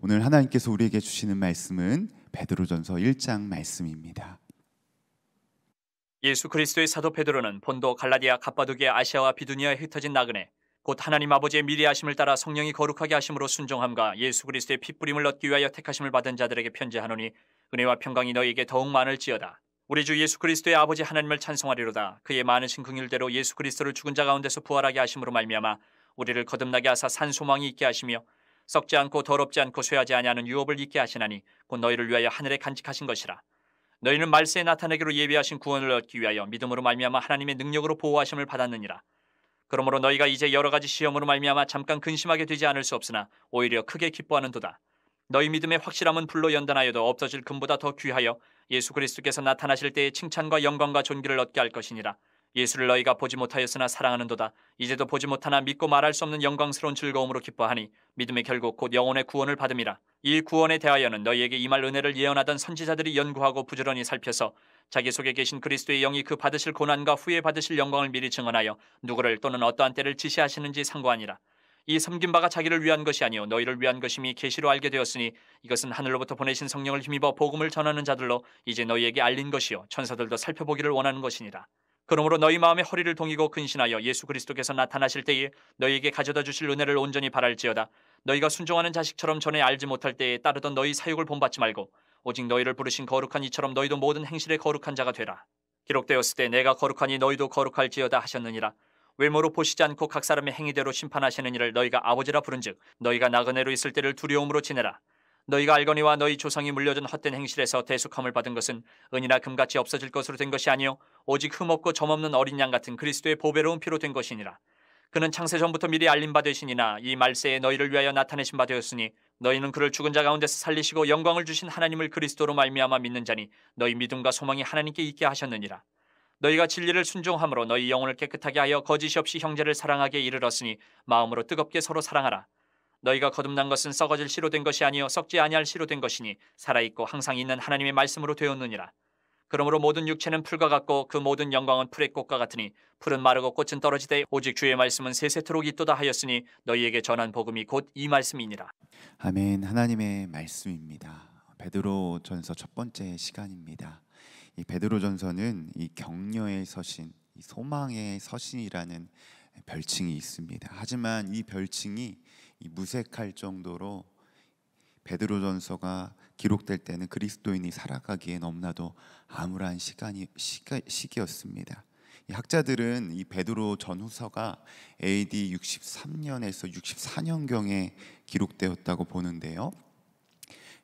오늘 하나님께서 우리에게 주시는 말씀은 베드로전서 1장 말씀입니다. 예수 그리스도의 사도 베드로는 본도 갈라디아 갑바도기아 아시아와 비두니아에 흩어진 나그네 곧 하나님 아버지의 미리 하심을 따라 성령이 거룩하게 하심으로 순종함과 예수 그리스도의 핏부림을 얻기 위하여 택하심을 받은 자들에게 편지하노니 은혜와 평강이 너희에게 더욱 많을지어다 우리 주 예수 그리스도의 아버지 하나님을 찬송하리로다. 그의 많으신 긍휼대로 예수 그리스도를 죽은 자 가운데서 부활하게 하심으로 말미암아 우리를 거듭나게 하사 산 소망이 있게 하시며 썩지 않고 더럽지 않고 쇠하지 아니하는 유업을 잊게 하시나니 곧 너희를 위하여 하늘에 간직하신 것이라 너희는 말세에 나타내기로 예비하신 구원을 얻기 위하여 믿음으로 말미암아 하나님의 능력으로 보호하심을 받았느니라 그러므로 너희가 이제 여러 가지 시험으로 말미암아 잠깐 근심하게 되지 않을 수 없으나 오히려 크게 기뻐하는도다 너희 믿음의 확실함은 불로 연단하여도 없어질 금보다 더 귀하여 예수 그리스도께서 나타나실 때의 칭찬과 영광과 존귀를 얻게 할 것이니라 예수를 너희가 보지 못하였으나 사랑하는도다. 이제도 보지 못하나 믿고 말할 수 없는 영광스러운 즐거움으로 기뻐하니 믿음의 결국 곧 영혼의 구원을 받음이라. 이 구원에 대하여는 너희에게 이 말 은혜를 예언하던 선지자들이 연구하고 부지런히 살펴서 자기 속에 계신 그리스도의 영이 그 받으실 고난과 후에 받으실 영광을 미리 증언하여 누구를 또는 어떠한 때를 지시하시는지 상고하니라. 이 섬긴 바가 자기를 위한 것이 아니요 너희를 위한 것임이 계시로 알게 되었으니 이것은 하늘로부터 보내신 성령을 힘입어 복음을 전하는 자들로 이제 너희에게 알린 것이요 천사들도 살펴보기를 원하는 것이니라. 그러므로 너희 마음의 허리를 동이고 근신하여 예수 그리스도께서 나타나실 때에 너희에게 가져다 주실 은혜를 온전히 바랄지어다. 너희가 순종하는 자식처럼 전에 알지 못할 때에 따르던 너희 사육을 본받지 말고 오직 너희를 부르신 거룩한 이처럼 너희도 모든 행실에 거룩한 자가 되라. 기록되었을 때 내가 거룩하니 너희도 거룩할지어다 하셨느니라. 외모로 보시지 않고 각 사람의 행위대로 심판하시는 이를 너희가 아버지라 부른즉 너희가 나그네로 있을 때를 두려움으로 지내라. 너희가 알거니와 너희 조상이 물려준 헛된 행실에서 대속함을 받은 것은 은이나 금같이 없어질 것으로 된 것이 아니요 오직 흠없고 점없는 어린 양 같은 그리스도의 보배로운 피로 된 것이니라. 그는 창세 전부터 미리 알림 받으시니나 이 말세에 너희를 위하여 나타내신 바 되었으니 너희는 그를 죽은 자 가운데서 살리시고 영광을 주신 하나님을 그리스도로 말미암아 믿는 자니 너희 믿음과 소망이 하나님께 있게 하셨느니라. 너희가 진리를 순종함으로 너희 영혼을 깨끗하게 하여 거짓이 없이 형제를 사랑하게 이르렀으니 마음으로 뜨겁게 서로 사랑하라. 너희가 거듭난 것은 썩어질 시로 된 것이 아니요 썩지 아니할 시로 된 것이니 살아 있고 항상 있는 하나님의 말씀으로 되었느니라. 그러므로 모든 육체는 풀과 같고 그 모든 영광은 풀의 꽃과 같으니 풀은 마르고 꽃은 떨어지되 오직 주의 말씀은 세세토록 있도다 하였으니 너희에게 전한 복음이 곧 이 말씀이니라. 아멘. 하나님의 말씀입니다. 베드로전서 첫 번째 시간입니다. 이 베드로전서는 이 격려의 서신, 이 소망의 서신이라는 별칭이 있습니다. 하지만 이 별칭이 이 무색할 정도로 베드로전서가 기록될 때는 그리스도인이 살아가기에 너무나도 암울한 시간이 시가, 시기였습니다. 이 학자들은 이 베드로 전후서가 AD 63년에서 64년 경에 기록되었다고 보는데요.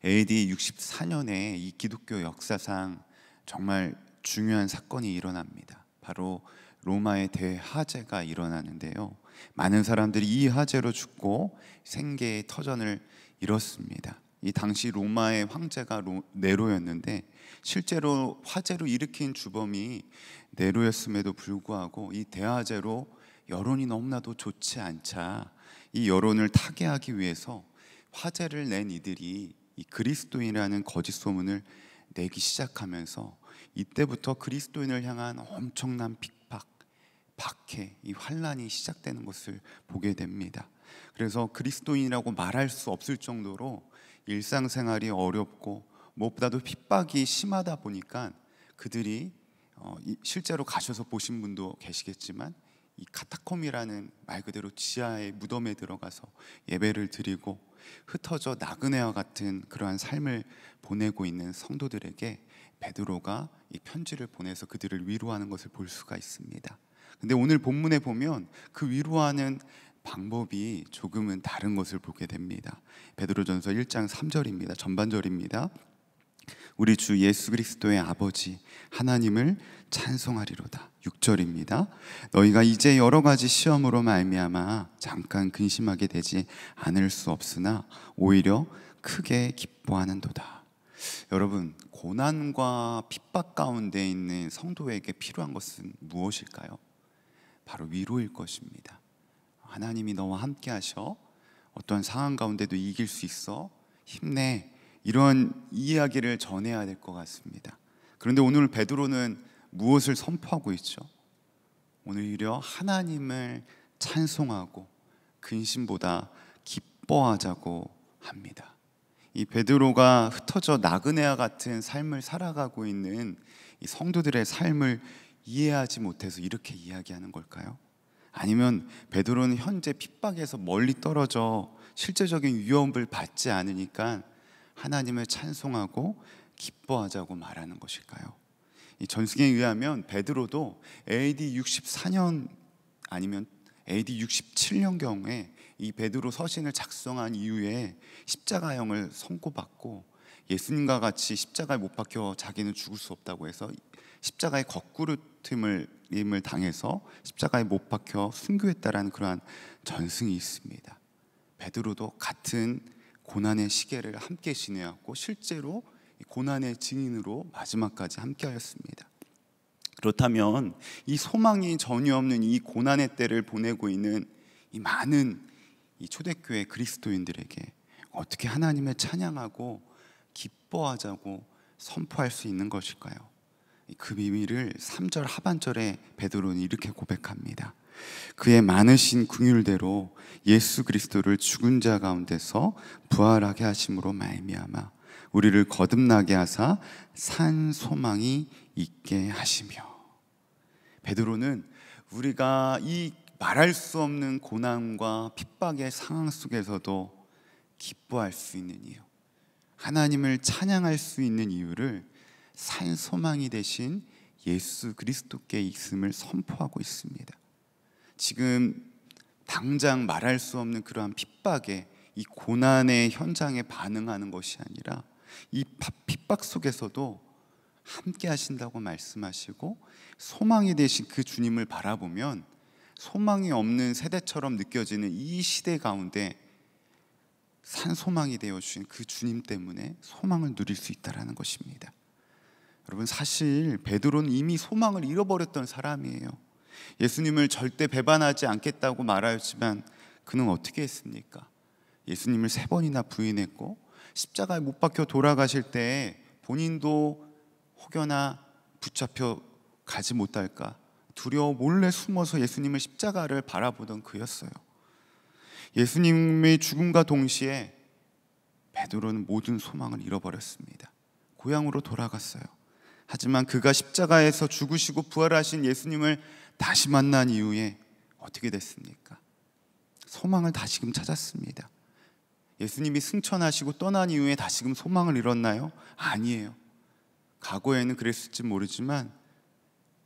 AD 64년에 이 기독교 역사상 정말 중요한 사건이 일어납니다. 바로 로마의 대화재가 일어나는데요. 많은 사람들이 이 화재로 죽고 생계의 터전을 잃었습니다. 이 당시 로마의 황제가 로, 네로였는데 실제로 화재로 일으킨 주범이 네로였음에도 불구하고 이 대화제로 여론이 너무나도 좋지 않자 이 여론을 타개하기 위해서 화제를 낸 이들이 이 그리스도인이라는 거짓 소문을 내기 시작하면서 이때부터 그리스도인을 향한 엄청난 박해, 이 환란이 시작되는 것을 보게 됩니다. 그래서 그리스도인이라고 말할 수 없을 정도로 일상생활이 어렵고 무엇보다도 핍박이 심하다 보니까 그들이 어, 실제로 가셔서 보신 분도 계시겠지만 이 카타콤이라는 말 그대로 지하의 무덤에 들어가서 예배를 드리고 흩어져 나그네와 같은 그러한 삶을 보내고 있는 성도들에게 베드로가 이 편지를 보내서 그들을 위로하는 것을 볼 수가 있습니다. 근데 오늘 본문에 보면 그 위로하는 방법이 조금은 다른 것을 보게 됩니다. 베드로전서 1장 3절입니다. 전반절입니다. 우리 주 예수 그리스도의 아버지 하나님을 찬송하리로다. 6절입니다. 너희가 이제 여러 가지 시험으로 말미암아 잠깐 근심하게 되지 않을 수 없으나 오히려 크게 기뻐하는도다. 여러분, 고난과 핍박 가운데 있는 성도에게 필요한 것은 무엇일까요? 바로 위로일 것입니다. 하나님이 너와 함께 하셔. 어떤 상황 가운데도 이길 수 있어. 힘내. 이런 이야기를 전해야 될 것 같습니다. 그런데 오늘 베드로는 무엇을 선포하고 있죠? 오히려 하나님을 찬송하고 근심보다 기뻐하자고 합니다. 이 베드로가 흩어져 나그네와 같은 삶을 살아가고 있는 성도들의 삶을 이해하지 못해서 이렇게 이야기하는 걸까요? 아니면 베드로는 현재 핍박에서 멀리 떨어져 실제적인 위험을 받지 않으니까 하나님을 찬송하고 기뻐하자고 말하는 것일까요? 이 전승에 의하면 베드로도 AD 64년 아니면 AD 67년경에 이 베드로 서신을 작성한 이후에 십자가형을 선고받고 예수님과 같이 십자가에 못 박혀 자기는 죽을 수 없다고 해서 십자가의 거꾸로팀을 당해서 십자가에 못 박혀 순교했다라는 그러한 전승이 있습니다. 베드로도 같은 고난의 시계를 함께 지내왔고 실제로 고난의 증인으로 마지막까지 함께하였습니다. 그렇다면 이 소망이 전혀 없는 이 고난의 때를 보내고 있는 이 많은 이 초대교회 그리스도인들에게 어떻게 하나님을 찬양하고 기뻐하자고 선포할 수 있는 것일까요? 그 비밀을 3절 하반절에 베드로는 이렇게 고백합니다. 그의 많으신 궁율대로 예수 그리스도를 죽은 자 가운데서 부활하게 하심으로 말미암아 우리를 거듭나게 하사 산 소망이 있게 하시며 베드로는 우리가 이 말할 수 없는 고난과 핍박의 상황 속에서도 기뻐할 수 있는 이유, 하나님을 찬양할 수 있는 이유를 산 소망이 되신 예수 그리스도께 있음을 선포하고 있습니다. 지금 당장 말할 수 없는 그러한 핍박에 이 고난의 현장에 반응하는 것이 아니라 이 핍박 속에서도 함께 하신다고 말씀하시고 소망이 되신 그 주님을 바라보면 소망이 없는 세대처럼 느껴지는 이 시대 가운데 산 소망이 되어 주신 그 주님 때문에 소망을 누릴 수 있다라는 것입니다. 여러분 사실 베드로는 이미 소망을 잃어버렸던 사람이에요. 예수님을 절대 배반하지 않겠다고 말하였지만 그는 어떻게 했습니까? 예수님을 세 번이나 부인했고 십자가에 못 박혀 돌아가실 때 본인도 혹여나 붙잡혀 가지 못할까 두려워 몰래 숨어서 예수님을 십자가를 바라보던 그였어요. 예수님의 죽음과 동시에 베드로는 모든 소망을 잃어버렸습니다. 고향으로 돌아갔어요. 하지만 그가 십자가에서 죽으시고 부활하신 예수님을 다시 만난 이후에 어떻게 됐습니까? 소망을 다시금 찾았습니다. 예수님이 승천하시고 떠난 이후에 다시금 소망을 잃었나요? 아니에요. 과거에는 그랬을지 모르지만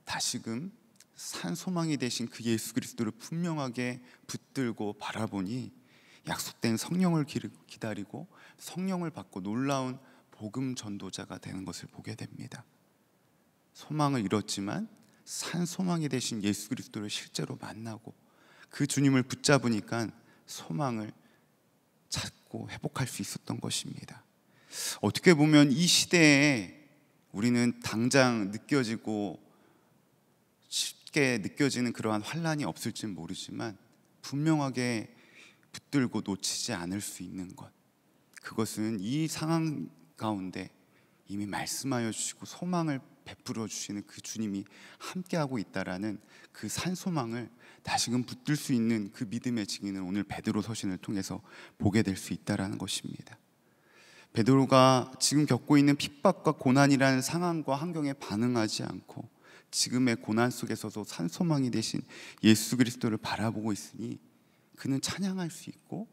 다시금 산 소망이 되신 그 예수 그리스도를 분명하게 붙들고 바라보니 약속된 성령을 기다리고 성령을 받고 놀라운 복음 전도자가 되는 것을 보게 됩니다. 소망을 잃었지만 산 소망이 되신 예수 그리스도를 실제로 만나고 그 주님을 붙잡으니까 소망을 찾고 회복할 수 있었던 것입니다. 어떻게 보면 이 시대에 우리는 당장 느껴지고 쉽게 느껴지는 그러한 환란이 없을진 모르지만 분명하게 붙들고 놓치지 않을 수 있는 것 그것은 이 상황 가운데 이미 말씀하여 주시고 소망을 베풀어 주시는 그 주님이 함께하고 있다라는 그 산소망을 다시금 붙들 수 있는 그 믿음의 증인을 오늘 베드로 서신을 통해서 보게 될 수 있다라는 것입니다. 베드로가 지금 겪고 있는 핍박과 고난이라는 상황과 환경에 반응하지 않고 지금의 고난 속에서도 산소망이 되신 예수 그리스도를 바라보고 있으니 그는 찬양할 수 있고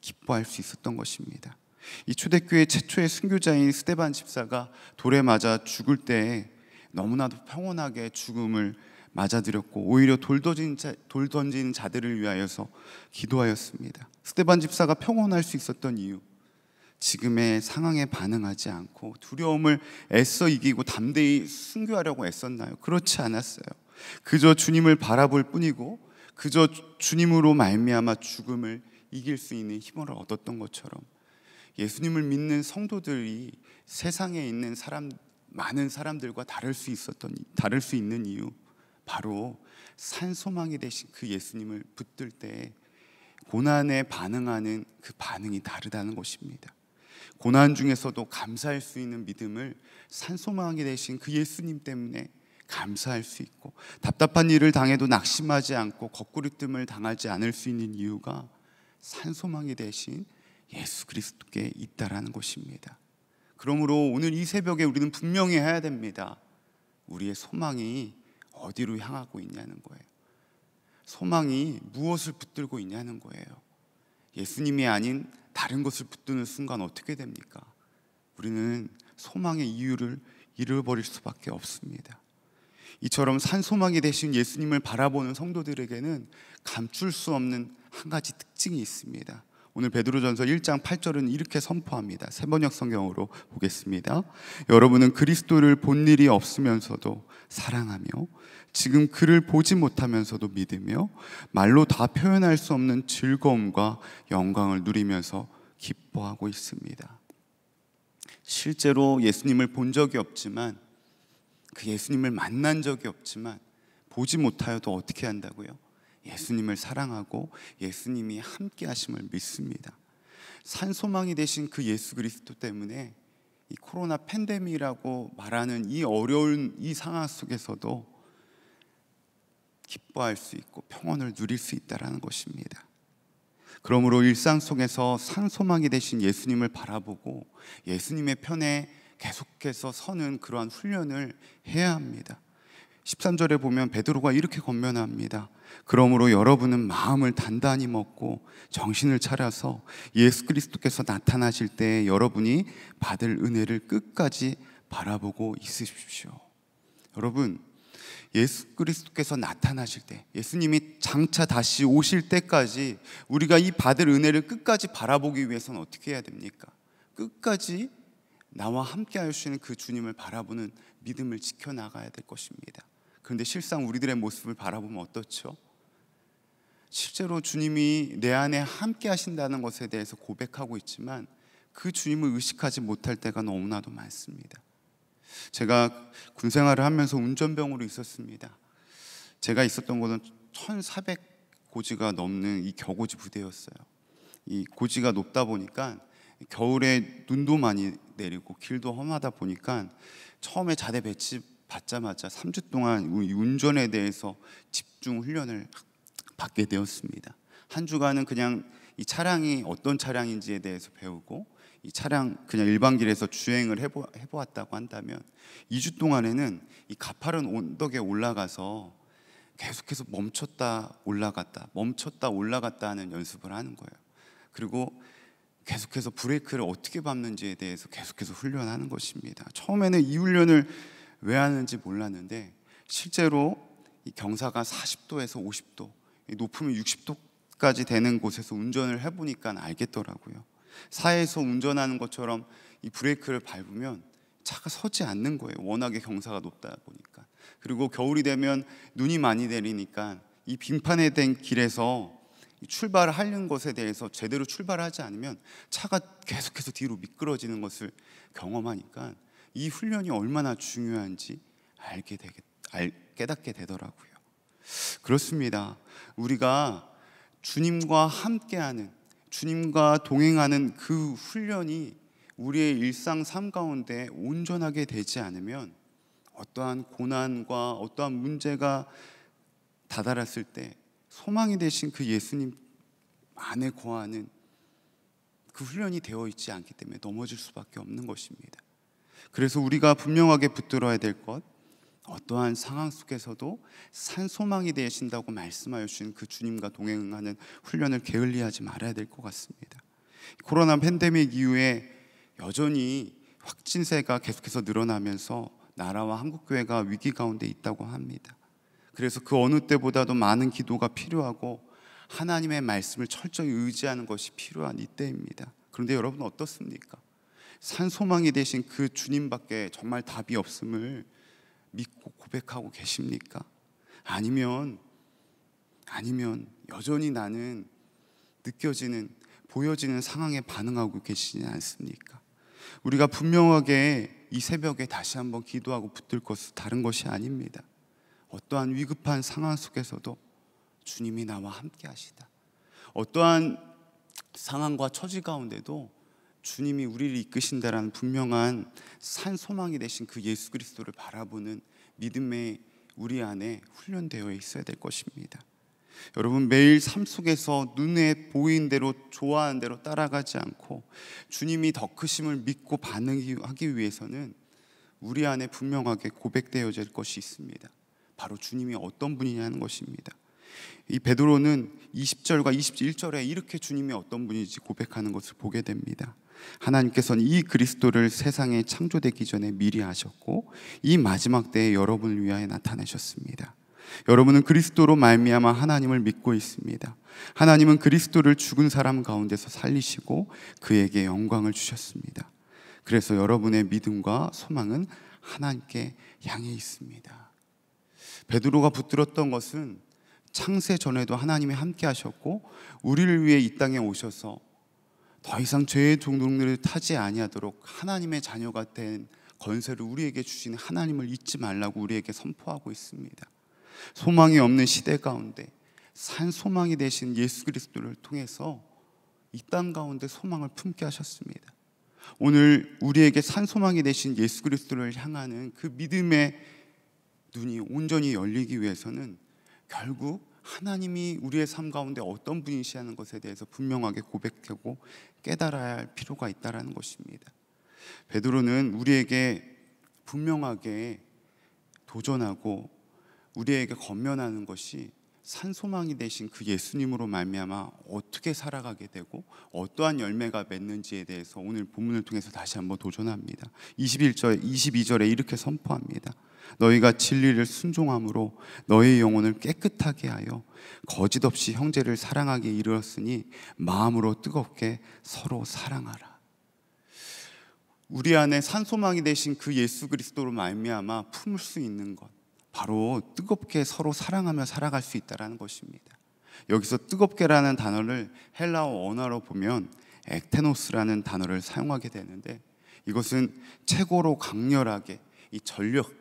기뻐할 수 있었던 것입니다. 이 초대교회 최초의 순교자인 스테반 집사가 돌에 맞아 죽을 때에 너무나도 평온하게 죽음을 맞아들였고 오히려 돌 던진, 자, 돌 던진 자들을 위하여서 기도하였습니다. 스테반 집사가 평온할 수 있었던 이유 지금의 상황에 반응하지 않고 두려움을 애써 이기고 담대히 순교하려고 애썼나요? 그렇지 않았어요. 그저 주님을 바라볼 뿐이고 그저 주님으로 말미암아 죽음을 이길 수 있는 힘을 얻었던 것처럼 예수님을 믿는 성도들이 세상에 있는 사람 많은 사람들과 다를 수 있었던 다를 수 있는 이유 바로 산소망이 되신 그 예수님을 붙들 때 고난에 반응하는 그 반응이 다르다는 것입니다. 고난 중에서도 감사할 수 있는 믿음을 산소망이 되신 그 예수님 때문에 감사할 수 있고 답답한 일을 당해도 낙심하지 않고 거꾸리뜸을 당하지 않을 수 있는 이유가 산소망이 되신 예수 그리스도께 있다라는 것입니다. 그러므로 오늘 이 새벽에 우리는 분명히 해야 됩니다. 우리의 소망이 어디로 향하고 있냐는 거예요. 소망이 무엇을 붙들고 있냐는 거예요. 예수님이 아닌 다른 것을 붙드는 순간 어떻게 됩니까? 우리는 소망의 이유를 잃어버릴 수밖에 없습니다. 이처럼 산소망이 되신 예수님을 바라보는 성도들에게는 감출 수 없는 한 가지 특징이 있습니다. 오늘 베드로전서 1장 8절은 이렇게 선포합니다. 세번역 성경으로 보겠습니다. 여러분은 그리스도를 본 일이 없으면서도 사랑하며 지금 그를 보지 못하면서도 믿으며 말로 다 표현할 수 없는 즐거움과 영광을 누리면서 기뻐하고 있습니다. 실제로 예수님을 본 적이 없지만 그 예수님을 만난 적이 없지만 보지 못하여도 어떻게 한다고요? 예수님을 사랑하고 예수님이 함께 하심을 믿습니다. 산소망이 되신 그 예수 그리스도 때문에 이 코로나 팬데믹이라고 말하는 이 어려운 이 상황 속에서도 기뻐할 수 있고 평온을 누릴 수 있다라는 것입니다. 그러므로 일상 속에서 산소망이 되신 예수님을 바라보고 예수님의 편에 계속해서 서는 그러한 훈련을 해야 합니다. 13절에 보면 베드로가 이렇게 건면합니다. 그러므로 여러분은 마음을 단단히 먹고 정신을 차려서 예수 그리스도께서 나타나실 때 여러분이 받을 은혜를 끝까지 바라보고 있으십시오. 여러분, 예수 그리스도께서 나타나실 때, 예수님이 장차 다시 오실 때까지 우리가 이 받을 은혜를 끝까지 바라보기 위해서는 어떻게 해야 됩니까? 끝까지 나와 함께 할수 있는 그 주님을 바라보는 믿음을 지켜나가야 될 것입니다. 그런데 실상 우리들의 모습을 바라보면 어떻죠? 실제로 주님이 내 안에 함께 하신다는 것에 대해서 고백하고 있지만 그 주님을 의식하지 못할 때가 너무나도 많습니다. 제가 군 생활을 하면서 운전병으로 있었습니다. 제가 있었던 곳은 1,400 고지가 넘는 이 겨고지 부대였어요. 이 고지가 높다 보니까 겨울에 눈도 많이 내리고 길도 험하다 보니까 처음에 자대 배치 받자마자 3주 동안 운전에 대해서 집중 훈련을 받게 되었습니다. 한 주간은 그냥 이 차량이 어떤 차량인지에 대해서 배우고 이 차량 그냥 일반 길에서 주행을 해보, 해보았다고 한다면 2주 동안에는 이 가파른 언덕에 올라가서 계속해서 멈췄다 올라갔다 멈췄다 올라갔다 하는 연습을 하는 거예요. 그리고 계속해서 브레이크를 어떻게 밟는지에 대해서 계속해서 훈련하는 것입니다. 처음에는 이 훈련을 왜 하는지 몰랐는데 실제로 이 경사가 40도에서 50도, 높으면 60도까지 되는 곳에서 운전을 해보니까 알겠더라고요. 사에서 운전하는 것처럼 이 브레이크를 밟으면 차가 서지 않는 거예요. 워낙에 경사가 높다 보니까. 그리고 겨울이 되면 눈이 많이 내리니까 이 빙판에 된 길에서 출발을 하는 것에 대해서 제대로 출발하지 않으면 차가 계속해서 뒤로 미끄러지는 것을 경험하니까 이 훈련이 얼마나 중요한지 알게 되게 알, 깨닫게 되더라고요. 그렇습니다. 우리가 주님과 함께하는 주님과 동행하는 그 훈련이 우리의 일상 삶 가운데 온전하게 되지 않으면 어떠한 고난과 어떠한 문제가 다다랐을 때 소망이 되신 그 예수님 안에 거하는 그 훈련이 되어 있지 않기 때문에 넘어질 수밖에 없는 것입니다. 그래서 우리가 분명하게 붙들어야 될 것, 어떠한 상황 속에서도 산소망이 되신다고 말씀하여 주신 그 주님과 동행하는 훈련을 게을리하지 말아야 될 것 같습니다. 코로나 팬데믹 이후에 여전히 확진세가 계속해서 늘어나면서 나라와 한국 교회가 위기 가운데 있다고 합니다. 그래서 그 어느 때보다도 많은 기도가 필요하고 하나님의 말씀을 철저히 의지하는 것이 필요한 이때입니다. 그런데 여러분 어떻습니까? 산 소망이 되신 그 주님밖에 정말 답이 없음을 믿고 고백하고 계십니까? 아니면 아니면 여전히 나는 느껴지는 보여지는 상황에 반응하고 계시지 않습니까? 우리가 분명하게 이 새벽에 다시 한번 기도하고 붙들 것은 다른 것이 아닙니다. 어떠한 위급한 상황 속에서도 주님이 나와 함께 하시다. 어떠한 상황과 처지 가운데도 주님이 우리를 이끄신다라는 분명한 산 소망이 되신 그 예수 그리스도를 바라보는 믿음의 우리 안에 훈련되어 있어야 될 것입니다. 여러분 매일 삶 속에서 눈에 보인 대로 좋아하는 대로 따라가지 않고 주님이 더 크심을 믿고 반응하기 위해서는 우리 안에 분명하게 고백되어질 것이 있습니다. 바로 주님이 어떤 분이냐는 것입니다. 이 베드로는 20절과 21절에 이렇게 주님이 어떤 분인지 고백하는 것을 보게 됩니다. 하나님께서는 이 그리스도를 세상에 창조되기 전에 미리 하셨고 이 마지막 때에 여러분을 위하여 나타내셨습니다. 여러분은 그리스도로 말미암아 하나님을 믿고 있습니다. 하나님은 그리스도를 죽은 사람 가운데서 살리시고 그에게 영광을 주셨습니다. 그래서 여러분의 믿음과 소망은 하나님께 향해 있습니다. 베드로가 붙들었던 것은 창세 전에도 하나님이 함께 하셨고 우리를 위해 이 땅에 오셔서 더 이상 죄의 동동들을 타지 아니하도록 하나님의 자녀가 된건세를 우리에게 주신 하나님을 잊지 말라고 우리에게 선포하고 있습니다. 소망이 없는 시대 가운데 산 소망이 되신 예수 그리스도를 통해서 이 땅 가운데 소망을 품게 하셨습니다. 오늘 우리에게 산 소망이 되신 예수 그리스도를 향하는 그 믿음의 눈이 온전히 열리기 위해서는 결국 하나님이 우리의 삶 가운데 어떤 분이시하는 것에 대해서 분명하게 고백하고 깨달아야 할 필요가 있다라는 것입니다. 베드로는 우리에게 분명하게 도전하고 우리에게 건면하는 것이 산소망이 되신 그 예수님으로 말미암아 어떻게 살아가게 되고 어떠한 열매가 맺는지에 대해서 오늘 본문을 통해서 다시 한번 도전합니다. 21절 22절에 이렇게 선포합니다. 너희가 진리를 순종함으로 너희 영혼을 깨끗하게 하여 거짓 없이 형제를 사랑하게 이르렀으니 마음으로 뜨겁게 서로 사랑하라. 우리 안에 산소망이 되신 그 예수 그리스도로 말미암아 품을 수 있는 것 바로 뜨겁게 서로 사랑하며 살아갈 수 있다라는 것입니다. 여기서 뜨겁게라는 단어를 헬라어 원어로 보면 액테노스라는 단어를 사용하게 되는데 이것은 최고로 강렬하게 이 전력을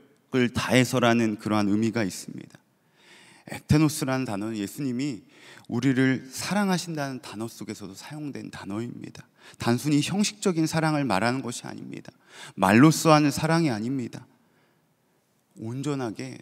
다해서라는 그러한 의미가 있습니다. 액테노스라는 단어는 예수님이 우리를 사랑하신다는 단어 속에서도 사용된 단어입니다. 단순히 형식적인 사랑을 말하는 것이 아닙니다. 말로써 하는 사랑이 아닙니다. 온전하게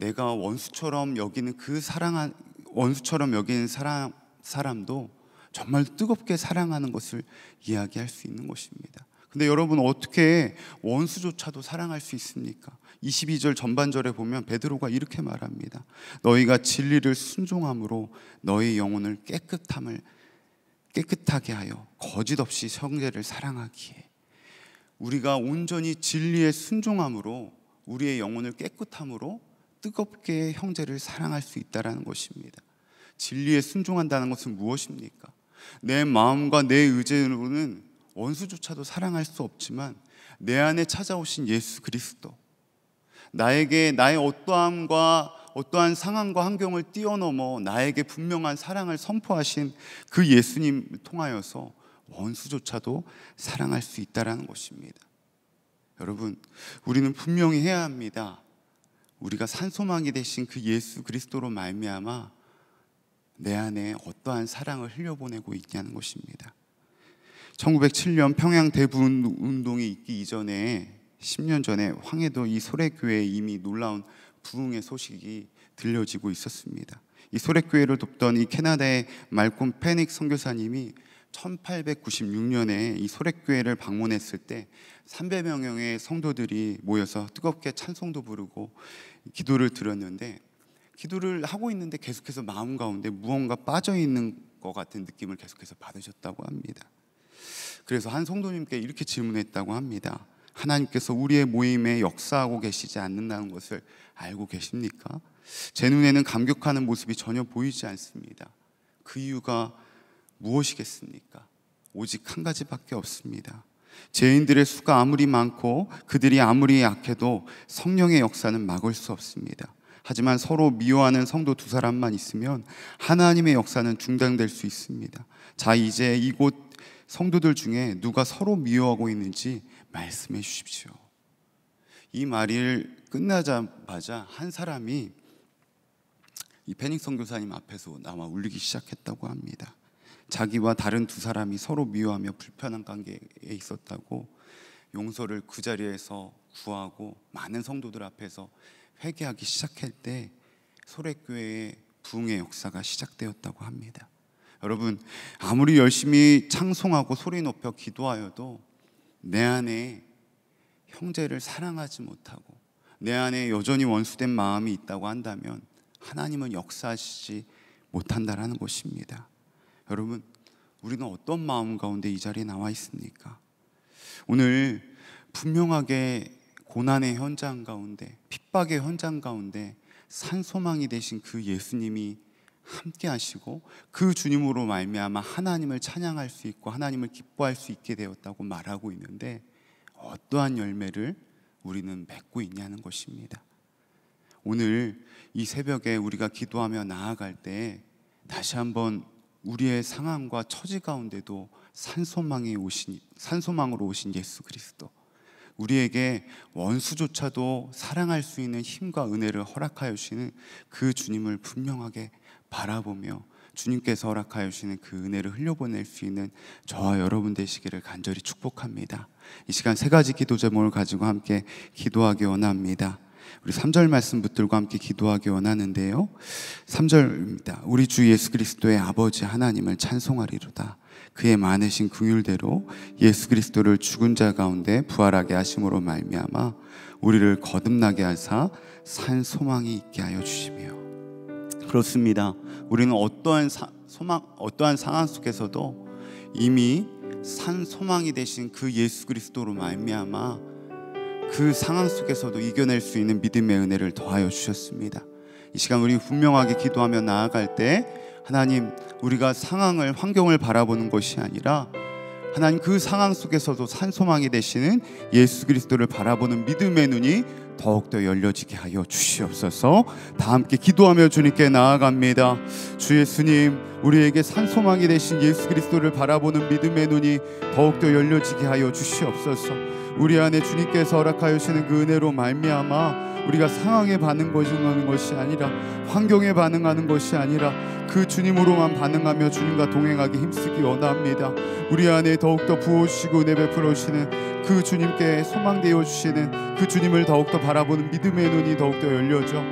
내가 원수처럼 여기는 그 사랑한 원수처럼 여기는 사람 사람도 정말 뜨겁게 사랑하는 것을 이야기할 수 있는 것입니다. 근데 여러분 어떻게 원수조차도 사랑할 수 있습니까? 22절 전반절에 보면 베드로가 이렇게 말합니다. 너희가 진리를 순종함으로 너희 영혼을 깨끗함을 깨끗하게 하여 거짓 없이 형제를 사랑하기에 우리가 온전히 진리에 순종함으로 우리의 영혼을 깨끗함으로 뜨겁게 형제를 사랑할 수 있다라는 것입니다. 진리에 순종한다는 것은 무엇입니까? 내 마음과 내 의지로는 원수조차도 사랑할 수 없지만 내 안에 찾아오신 예수 그리스도 나에게 나의 어떠함과 어떠한 상황과 환경을 뛰어넘어 나에게 분명한 사랑을 선포하신 그 예수님 통하여서 원수조차도 사랑할 수 있다라는 것입니다. 여러분, 우리는 분명히 해야 합니다. 우리가 산소망이 되신 그 예수 그리스도로 말미암아 내 안에 어떠한 사랑을 흘려보내고 있냐는 것입니다. 1907년 평양 대부운 운동이 있기 이전에 10년 전에 황해도 이 소래교회에 이미 놀라운 부흥의 소식이 들려지고 있었습니다. 이 소래교회를 돕던 이 캐나다의 말콤 페닉 선교사님이 1896년에 이 소래교회를 방문했을 때3 0 0 명의 성도들이 모여서 뜨겁게 찬송도 부르고 기도를 드렸는데 기도를 하고 있는데 계속해서 마음 가운데 무언가 빠져 있는 것 같은 느낌을 계속해서 받으셨다고 합니다. 그래서 한 성도님께 이렇게 질문했다고 합니다. 하나님께서 우리의 모임에 역사하고 계시지 않는다는 것을 알고 계십니까? 제 눈에는 감격하는 모습이 전혀 보이지 않습니다. 그 이유가 무엇이겠습니까? 오직 한 가지밖에 없습니다. 죄인들의 수가 아무리 많고 그들이 아무리 약해도 성령의 역사는 막을 수 없습니다. 하지만 서로 미워하는 성도 두 사람만 있으면 하나님의 역사는 중단될 수 있습니다. 자, 이제 이곳 성도들 중에 누가 서로 미워하고 있는지 말씀해 주십시오. 이 말일 끝나자마자 한 사람이 이 패닉 선교사님 앞에서 나와 울리기 시작했다고 합니다. 자기와 다른 두 사람이 서로 미워하며 불편한 관계에 있었다고 용서를 그 자리에서 구하고 많은 성도들 앞에서 회개하기 시작할 때 소래교회의 부흥의 역사가 시작되었다고 합니다. 여러분 아무리 열심히 창송하고 소리 높여 기도하여도 내 안에 형제를 사랑하지 못하고 내 안에 여전히 원수된 마음이 있다고 한다면 하나님은 역사하시지 못한다라는 것입니다. 여러분, 우리는 어떤 마음 가운데 이 자리에 나와 있습니까? 오늘 분명하게 고난의 현장 가운데, 핍박의 현장 가운데 산소망이 되신 그 예수님이 함께 하시고 그 주님으로 말미암아 하나님을 찬양할 수 있고 하나님을 기뻐할 수 있게 되었다고 말하고 있는데 어떠한 열매를 우리는 맺고 있냐는 것입니다. 오늘 이 새벽에 우리가 기도하며 나아갈 때 다시 한번 우리의 상황과 처지 가운데도 산소망에 오신 산소망으로 오신 예수 그리스도 우리에게 원수조차도 사랑할 수 있는 힘과 은혜를 허락하여 주시는 그 주님을 분명하게 바라보며 주님께서 허락하여 주시는 그 은혜를 흘려보낼 수 있는 저와 여러분 되시기를 간절히 축복합니다. 이 시간 세 가지 기도 제목을 가지고 함께 기도하기 원합니다. 우리 3절 말씀 붙들고 함께 기도하기 원하는데요. 3절입니다. 우리 주 예수 그리스도의 아버지 하나님을 찬송하리로다. 그의 많으신 긍휼대로 예수 그리스도를 죽은 자 가운데 부활하게 하심으로 말미암아 우리를 거듭나게 하사 산 소망이 있게 하여 주시며 그렇습니다. 우리는 어떠한 사, 소망 어떠한 상황 속에서도 이미 산 소망이 되신 그 예수 그리스도로 말미암아 그 상황 속에서도 이겨낼 수 있는 믿음의 은혜를 더하여 주셨습니다. 이 시간 우리 분명하게 기도하며 나아갈 때 하나님 우리가 상황을 환경을 바라보는 것이 아니라 하나님 그 상황 속에서도 산소망이 되시는 예수 그리스도를 바라보는 믿음의 눈이 더욱더 열려지게 하여 주시옵소서 다 함께 기도하며 주님께 나아갑니다 주 예수님 우리에게 산소망이 되신 예수 그리스도를 바라보는 믿음의 눈이 더욱더 열려지게 하여 주시옵소서 우리 안에 주님께서 허락하여 주시는 그 은혜로 말미암아 우리가 상황에 반응하는 것이 아니라 환경에 반응하는 것이 아니라 그 주님으로만 반응하며 주님과 동행하기 힘쓰기 원합니다. 우리 안에 더욱더 부어주시고 내 베풀어 주시는 그 주님께 소망되어 주시는 그 주님을 더욱더 바라보는 믿음의 눈이 더욱더 열려져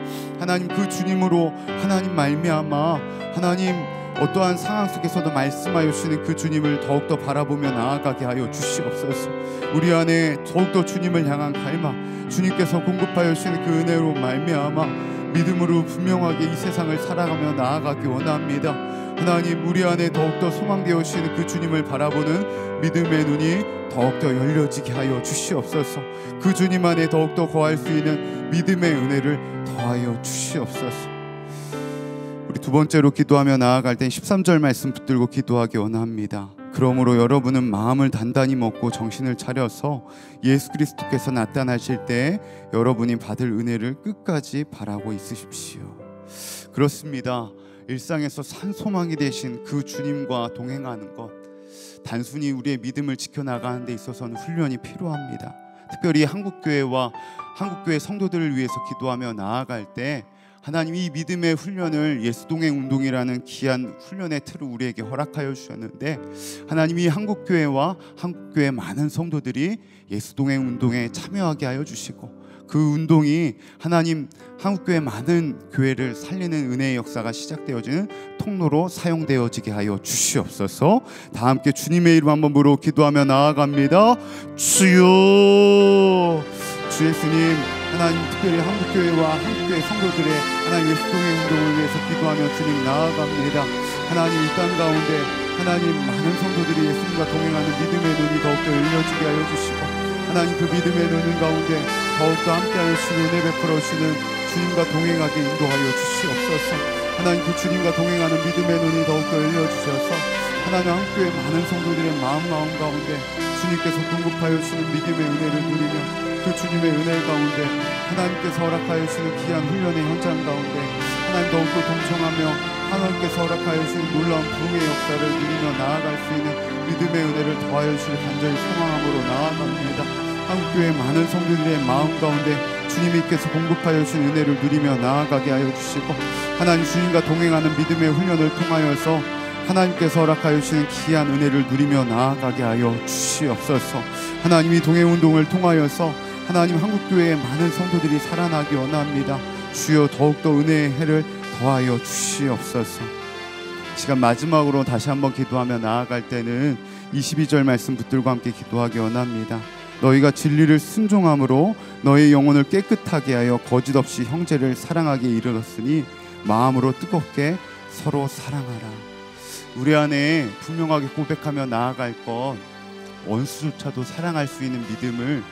하나님 그 주님으로 하나님 말미암아 하나님 어떠한 상황 속에서도 말씀하여 주시는 그 주님을 더욱더 바라보며 나아가게 하여 주시옵소서 우리 안에 더욱더 주님을 향한 갈망 주님께서 공급하여 주시는 그 은혜로 말미암아 믿음으로 분명하게 이 세상을 살아가며 나아가기 원합니다. 하나님 우리 안에 더욱더 소망되어시는 주그 주님을 바라보는 믿음의 눈이 더욱더 열려지게 하여 주시옵소서. 그 주님 안에 더욱더 거할 수 있는 믿음의 은혜를 더하여 주시옵소서. 우리 두 번째로 기도하며 나아갈 땐 13절 말씀 붙들고 기도하기 원합니다. 그러므로 여러분은 마음을 단단히 먹고 정신을 차려서 예수 그리스도께서 나타나실 때 여러분이 받을 은혜를 끝까지 바라고 있으십시오. 그렇습니다. 일상에서 산소망이 되신 그 주님과 동행하는 것 단순히 우리의 믿음을 지켜나가는 데 있어서는 훈련이 필요합니다. 특별히 한국교회와 한국교회 성도들을 위해서 기도하며 나아갈 때 하나님이 믿음의 훈련을 예수동행 운동이라는 귀한 훈련의 틀을 우리에게 허락하여 주셨는데 하나님이 한국교회와 한국교회 많은 성도들이 예수동행 운동에 참여하게 하여 주시고 그 운동이 하나님 한국교회 많은 교회를 살리는 은혜의 역사가 시작되어지는 통로로 사용되어지게 하여 주시옵소서 다 함께 주님의 이름 한번 부르고 기도하며 나아갑니다 주여 주 예수님 하나님 특별히 한국교회와 한국교회 성도들의 하나님의 수동의 운동을 위해서 기도하며 주님 나아갑니다 하나님 이 땅 가운데 하나님 많은 성도들이 예수님과 동행하는 믿음의 눈이 더욱더 열려지게 하여 주시고 하나님 그 믿음의 눈 가운데 더욱더 함께할 수 있는 은혜 베풀어 주시는 주님과 동행하게 인도하여 주시옵소서 하나님 그 주님과 동행하는 믿음의 눈이 더욱더 열려주셔서 하나님 함께 많은 성도들의 마음 마음 가운데 주님께서 공급하여 주시는 믿음의 은혜를 누리며 그 주님의 은혜 가운데 하나님께서 허락하여 주시는 귀한 훈련의 현장 가운데 하나님 더욱더 동정하며 하나님께서 허락하여 주신 놀라운 부흥의 역사를 누리며 나아갈 수 있는 믿음의 은혜를 더하여 주실 간절히 소망함으로 나아갑니다. 한국교회 많은 성도들의 마음 가운데 주님께서 공급하여 주신 은혜를 누리며 나아가게 하여 주시고 하나님 주님과 동행하는 믿음의 훈련을 통하여서 하나님께서 허락하여 주시는 귀한 은혜를 누리며 나아가게 하여 주시옵소서 하나님이 동해운동을 통하여서 하나님 한국교회의 많은 성도들이 살아나기 원합니다 주여 더욱더 은혜의 해를 더하여 주시옵소서 시간 마지막으로 다시 한번 기도하며 나아갈 때는 22절 말씀 붙들고 함께 기도하기 원합니다 너희가 진리를 순종함으로 너희 영혼을 깨끗하게 하여 거짓 없이 형제를 사랑하게 이르렀으니 마음으로 뜨겁게 서로 사랑하라. 우리 안에 분명하게 고백하며 나아갈 것 원수조차도 사랑할 수 있는 믿음을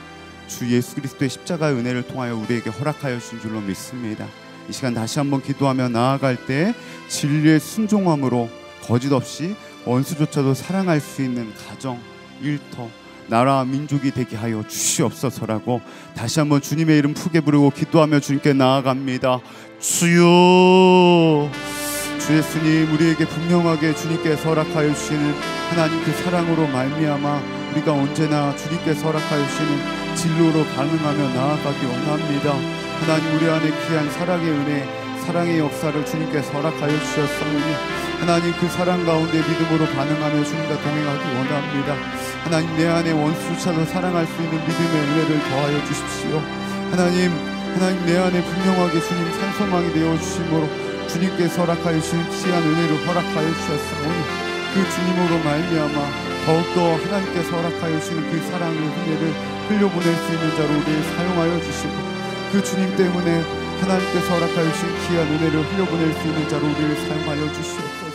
주 예수 그리스도의 십자가의 은혜를 통하여 우리에게 허락하여 주신 줄로 믿습니다. 이 시간 다시 한번 기도하며 나아갈 때 진리의 순종함으로 거짓 없이 원수조차도 사랑할 수 있는 가정, 일터, 나라 민족이 되게 하여 주시옵소서라고 다시 한번 주님의 이름 푸게 부르고 기도하며 주님께 나아갑니다. 주여 주 예수님 우리에게 분명하게 주님께서 락하여 주시는 하나님 그 사랑으로 말미암아 우리가 언제나 주님께서 락하여 주시는 진로로 반응하며 나아가기 원합니다. 하나님 우리 안에 귀한 사랑의 은혜 사랑의 역사를 주님께서 락하여 주셨사오니 하나님 그 사랑 가운데 믿음으로 반응하며 주님과 동행하기 원합니다. 하나님 내 안에 원수조차도 사랑할 수 있는 믿음의 은혜를 더하여 주십시오. 하나님, 하나님 내 안에 분명하게 주님 산소망이 되어 주심으로 주님께서 허락하여 주신 귀한 은혜를 허락하여 주셨사오니 그 주님으로 말미암아 더욱더 하나님께서 허락하여 주시는 그 사랑의 은혜를 흘려보낼 수 있는 자로 우리를 사용하여 주시고 그 주님 때문에 하나님께서 허락하여 주신 귀한 은혜를 흘려보낼 수 있는 자로 우리를 사용하여 주시옵소서.